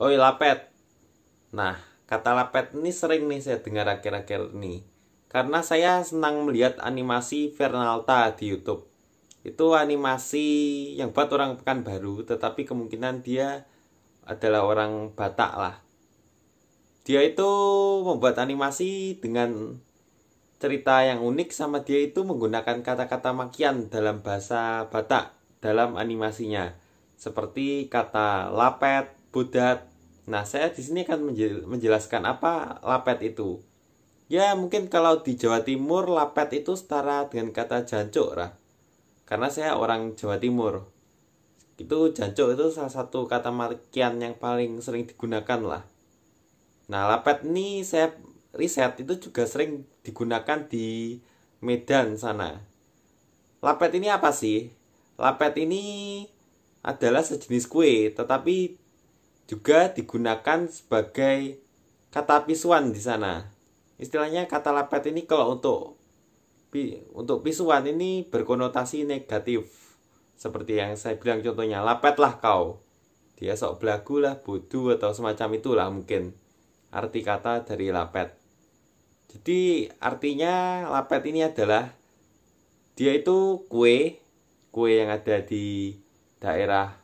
Oi Lapet. Nah, kata Lapet ini sering nih saya dengar akhir-akhir ini. Karena saya senang melihat animasi Vernalta di YouTube. Itu animasi yang buat orang baru tetapi kemungkinan dia adalah orang Batak lah. Dia itu membuat animasi dengan cerita yang unik sama dia itu menggunakan kata-kata makian dalam bahasa Batak dalam animasinya. Seperti kata lapet, budat, Nah, saya di sini akan menjelaskan apa lapet itu. Ya, mungkin kalau di Jawa Timur lapet itu setara dengan kata jancuk lah. Karena saya orang Jawa Timur. Itu jancuk itu salah satu kata makian yang paling sering digunakan lah. Nah, lapet ini saya riset itu juga sering digunakan di Medan sana. Lapet ini apa sih? Lapet ini adalah sejenis kue, tetapi juga digunakan sebagai kata pisuan di sana. Istilahnya kata lepet ini kalau untuk untuk pisuan ini berkonotasi negatif. Seperti yang saya bilang contohnya, lah kau. Dia sok belagu lah, bodoh atau semacam itulah mungkin. Arti kata dari lapet. Jadi artinya lapet ini adalah dia itu kue, kue yang ada di daerah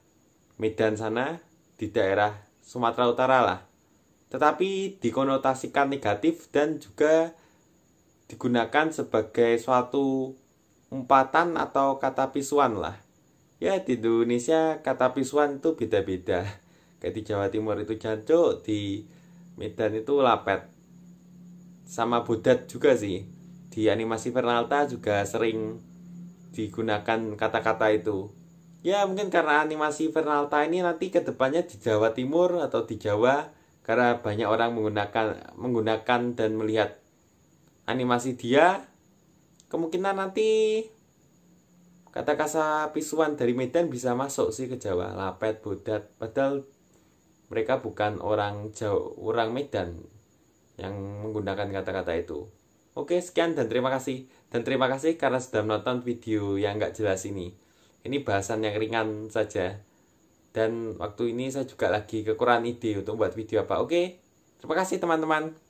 Medan sana, di daerah Sumatera Utara lah. Tetapi dikonotasikan negatif dan juga digunakan sebagai suatu umpatan atau kata pisuan lah. Ya di Indonesia kata pisuan itu beda-beda. Kayak di Jawa Timur itu jancuk, di Medan itu lapet. Sama bodat juga sih. Di animasi Fernalta juga sering digunakan kata-kata itu ya mungkin karena animasi Vernalta ini nanti kedepannya di Jawa Timur atau di Jawa karena banyak orang menggunakan menggunakan dan melihat animasi dia kemungkinan nanti kata kasa pisuan dari Medan bisa masuk sih ke Jawa Lapet Bodat padahal mereka bukan orang Jawa orang Medan yang menggunakan kata-kata itu Oke sekian dan terima kasih dan terima kasih karena sudah menonton video yang nggak jelas ini ini bahasan yang ringan saja dan waktu ini saya juga lagi kekurangan ide untuk buat video apa oke terima kasih teman-teman